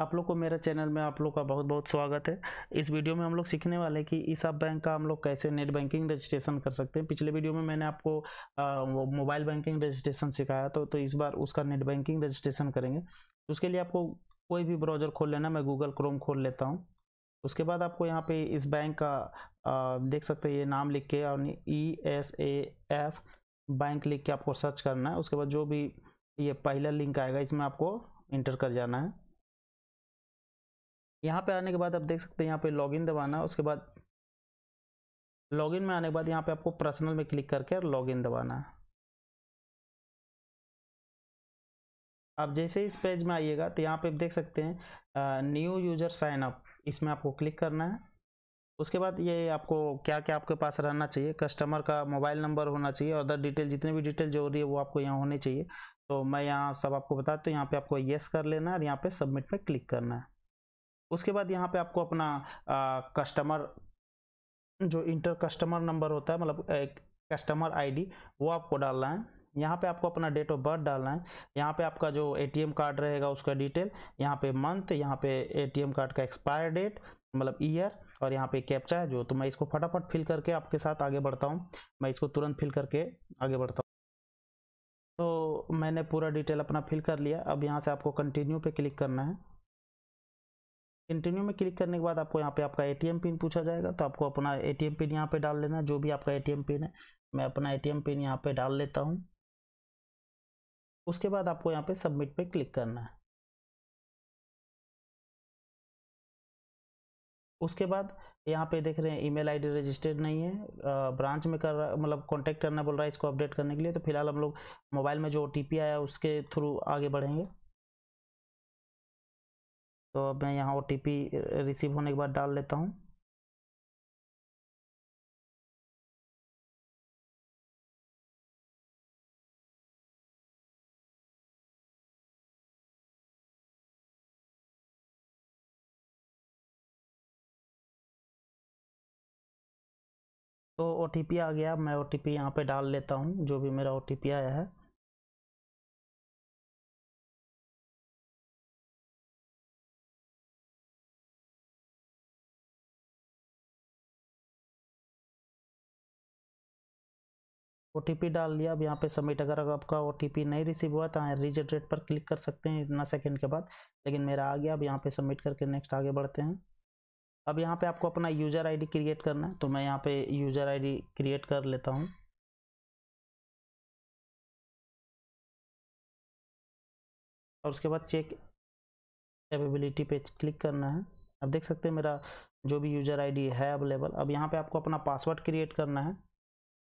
आप लोग को मेरा चैनल में आप लोग का बहुत बहुत स्वागत है इस वीडियो में हम लोग सीखने वाले हैं कि ईसाब बैंक का हम लोग कैसे नेट बैंकिंग रजिस्ट्रेशन कर सकते हैं पिछले वीडियो में मैंने आपको आ, वो मोबाइल बैंकिंग रजिस्ट्रेशन सिखाया तो तो इस बार उसका नेट बैंकिंग रजिस्ट्रेशन करेंगे उसके लिए आपको कोई भी ब्राउजर खोल लेना मैं गूगल क्रोम खोल लेता हूँ उसके बाद आपको यहाँ पर इस बैंक का आ, देख सकते हैं ये नाम लिख के और E S A F bank लिख के आपको सर्च करना है उसके बाद जो भी ये पहला लिंक आएगा इसमें आपको इंटर कर जाना है यहाँ पे आने के बाद आप देख सकते हैं यहाँ पे लॉगिन दबाना उसके बाद लॉगिन में आने के बाद यहाँ पे आपको पर्सनल में क्लिक करके लॉगिन दबाना है आप जैसे इस पेज में आइएगा तो यहाँ पे देख सकते हैं न्यू यूजर साइन अप इसमें आपको क्लिक करना है उसके बाद ये आपको क्या क्या आपके पास रहना चाहिए कस्टमर का मोबाइल नंबर होना चाहिए अदर डिटेल जितने भी डिटेल जो हो रही है वो आपको यहाँ होने चाहिए तो मैं यहाँ सब आपको बताता तो हूँ यहाँ पे आपको येस कर लेना है और यहाँ पे सबमिट पे क्लिक करना है उसके बाद यहाँ पे आपको अपना आ, कस्टमर जो इंटर कस्टमर नंबर होता है मतलब एक कस्टमर आईडी वो आपको डालना है यहाँ पे आपको अपना डेट ऑफ बर्थ डालना है यहाँ पे आपका जो एटीएम कार्ड रहेगा उसका डिटेल यहाँ पे मंथ यहाँ पे एटीएम कार्ड का एक्सपायर डेट मतलब ईयर और यहाँ पे कैप्चा है जो तो मैं इसको फटाफट फिल करके आपके साथ आगे बढ़ता हूँ मैं इसको तुरंत फिल करके आगे बढ़ता हूँ तो मैंने पूरा डिटेल अपना फिल कर लिया अब यहाँ से आपको कंटिन्यू पे क्लिक करना है कंटिन्यू में क्लिक करने के बाद आपको यहाँ पे आपका एटीएम पिन पूछा जाएगा तो आपको अपना एटीएम पिन यहाँ पे डाल लेना जो भी आपका एटीएम पिन है मैं अपना एटीएम पिन यहाँ पे डाल लेता हूँ उसके बाद आपको यहाँ पे सबमिट पे क्लिक करना है उसके बाद यहाँ पे देख रहे हैं ईमेल आईडी रजिस्टर्ड नहीं है ब्रांच में कर रहा मतलब कॉन्टेक्ट करना बोल रहा है इसको अपडेट करने के लिए तो फिलहाल हम लोग मोबाइल में जो ओ आया उसके थ्रू आगे बढ़ेंगे तो अब मैं यहाँ ओ रिसीव होने के बाद डाल लेता हूँ तो ओ आ गया मैं ओ टी यहाँ पर डाल लेता हूँ जो भी मेरा ओ आया है ओ डाल लिया अब यहाँ पे सबमिट अगर आपका ओ नहीं रिसीव हुआ तो रिजनरेट पर क्लिक कर सकते हैं इतना सेकेंड के बाद लेकिन मेरा आ गया अब यहाँ पे सबमिट करके नेक्स्ट आगे बढ़ते हैं अब यहाँ पे आपको अपना यूज़र आईडी क्रिएट करना है तो मैं यहाँ पे यूज़र आईडी क्रिएट कर लेता हूँ और उसके बाद चेक एवेबिलिटी पे क्लिक करना है अब देख सकते हैं मेरा जो भी यूज़र आई है अवेलेबल अब यहाँ पर आपको अपना पासवर्ड क्रिएट करना है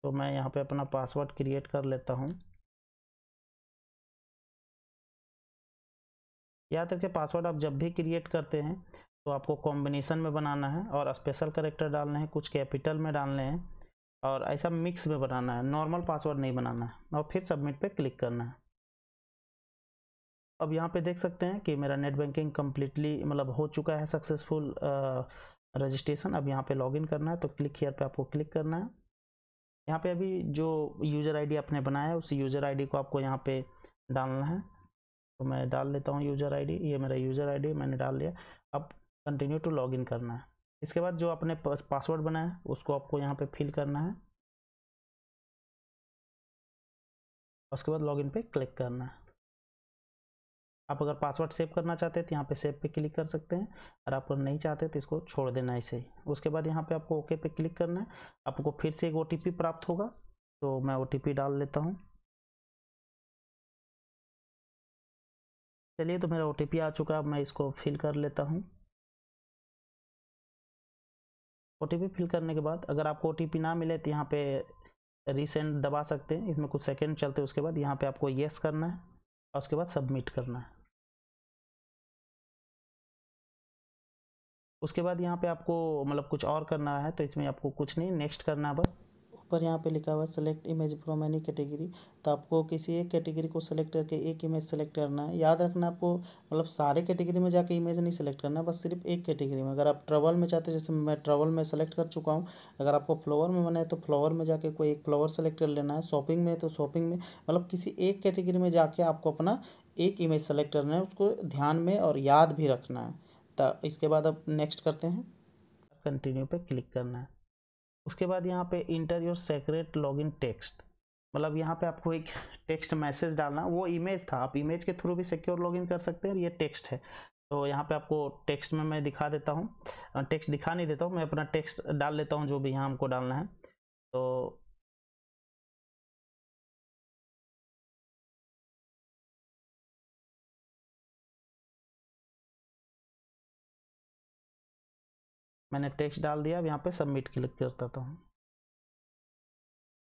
तो मैं यहाँ पे अपना पासवर्ड क्रिएट कर लेता हूँ याद रखिए पासवर्ड आप जब भी क्रिएट करते हैं तो आपको कॉम्बिनेशन में बनाना है और स्पेशल करेक्टर डालने हैं कुछ कैपिटल में डालने हैं और ऐसा मिक्स में बनाना है नॉर्मल पासवर्ड नहीं बनाना है और फिर सबमिट पे क्लिक करना है अब यहाँ पे देख सकते हैं कि मेरा नेट बैंकिंग कम्प्लीटली मतलब हो चुका है सक्सेसफुल रजिस्ट्रेशन अब यहाँ पे लॉगिन करना है तो क्लिक हेयर पे आपको क्लिक करना है यहाँ पे अभी जो यूज़र आईडी आपने बनाया है उस यूज़र आईडी को आपको यहाँ पे डालना है तो मैं डाल लेता हूँ यूज़र आईडी ये मेरा यूज़र आईडी मैंने डाल लिया अब कंटिन्यू टू लॉगिन करना है इसके बाद जो आपने पासवर्ड बनाया है उसको आपको यहाँ पे फिल करना है उसके बाद लॉगिन पे क्लिक करना है आप अगर पासवर्ड सेव करना चाहते हैं तो यहाँ पे सेव पे क्लिक कर सकते हैं और आप अगर नहीं चाहते तो इसको छोड़ देना है ही उसके बाद यहाँ पे आपको ओके पे क्लिक करना है आपको फिर से एक ओ प्राप्त होगा तो मैं ओ डाल लेता हूँ चलिए तो मेरा ओ आ चुका है मैं इसको फिल कर लेता हूँ ओ फिल करने के बाद अगर आपको ओ ना मिले तो यहाँ पे रिसेंट दबा सकते हैं इसमें कुछ सेकेंड चलते हैं उसके बाद यहाँ पे आपको येस करना है और उसके बाद सबमिट करना है उसके बाद यहाँ पे आपको मतलब कुछ और करना है तो इसमें आपको कुछ नहीं नेक्स्ट करना है बस ऊपर यहाँ पे लिखा हुआ है select image from any category तो आपको किसी एक कैटेगरी को सेलेक्ट करके एक इमेज सेलेक्ट करना है याद रखना आपको मतलब सारे कैटेगरी में जाके इमेज नहीं सेलेक्ट करना है बस सिर्फ एक कैटेगरी में अगर आप ट्रवल में चाहते जैसे मैं ट्रेवल में सेलेक्ट कर चुका हूँ अगर आपको फ्लावर में बनाए तो फ्लावर में जाके कोई एक फ्लावर सेलेक्ट कर लेना है शॉपिंग में तो शॉपिंग में मतलब किसी एक कैटेगरी में जाके आपको अपना एक इमेज सेलेक्ट करना है उसको ध्यान में और याद भी रखना है ता इसके बाद अब नेक्स्ट करते हैं कंटिन्यू पे क्लिक करना है उसके बाद यहाँ पे enter your secret login text मतलब यहाँ पे आपको एक टेक्स्ट मैसेज डालना वो इमेज था आप इमेज के थ्रू भी सिक्योर लॉगिन कर सकते हैं ये टेक्स्ट है तो यहाँ पे आपको टेक्स्ट में मैं दिखा देता हूँ टेक्स्ट दिखा नहीं देता हूँ मैं अपना टेक्स्ट डाल लेता हूँ जो भी यहाँ हमको डालना है तो मैंने टेक्स्ट डाल दिया अब यहाँ पे सबमिट क्लिक करता देता हूँ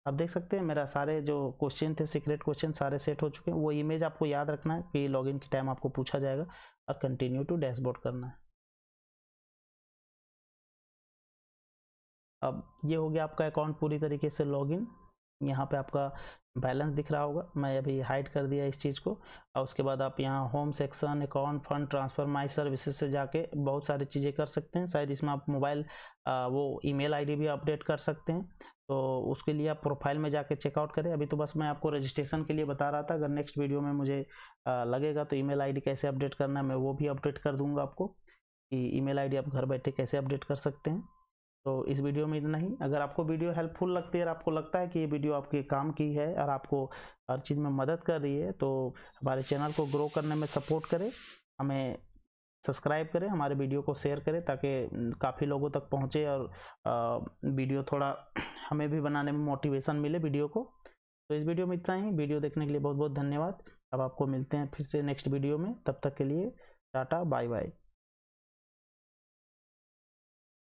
आप देख सकते हैं मेरा सारे जो क्वेश्चन थे सीक्रेट क्वेश्चन सारे सेट हो चुके हैं वो इमेज आपको याद रखना है कि लॉगिन के टाइम आपको पूछा जाएगा और कंटिन्यू टू डैशबोर्ड करना है अब ये हो गया आपका अकाउंट पूरी तरीके से लॉगिन यहाँ पे आपका बैलेंस दिख रहा होगा मैं अभी हाइड कर दिया इस चीज़ को और उसके बाद आप यहाँ home section account fund transfer my services से जाके बहुत सारी चीज़ें कर सकते हैं शायद इसमें आप मोबाइल वो ईमेल आईडी भी अपडेट कर सकते हैं तो उसके लिए आप प्रोफाइल में जाके चेकआउट करें अभी तो बस मैं आपको रजिस्ट्रेशन के लिए बता रहा था अगर नेक्स्ट वीडियो में मुझे लगेगा तो ई मेल कैसे अपडेट करना है मैं वो भी अपडेट कर दूँगा आपको कि ई मेल आप घर बैठे कैसे अपडेट कर सकते हैं तो इस वीडियो में इतना ही अगर आपको वीडियो हेल्पफुल लगती है और आपको लगता है कि ये वीडियो आपके काम की है और आपको हर चीज़ में मदद कर रही है तो हमारे चैनल को ग्रो करने में सपोर्ट करें हमें सब्सक्राइब करें हमारे वीडियो को शेयर करें ताकि काफ़ी लोगों तक पहुंचे और वीडियो थोड़ा हमें भी बनाने में मोटिवेशन मिले वीडियो को तो इस वीडियो में इतना ही वीडियो देखने के लिए बहुत बहुत धन्यवाद अब आपको मिलते हैं फिर से नेक्स्ट वीडियो में तब तक के लिए टाटा बाय बाय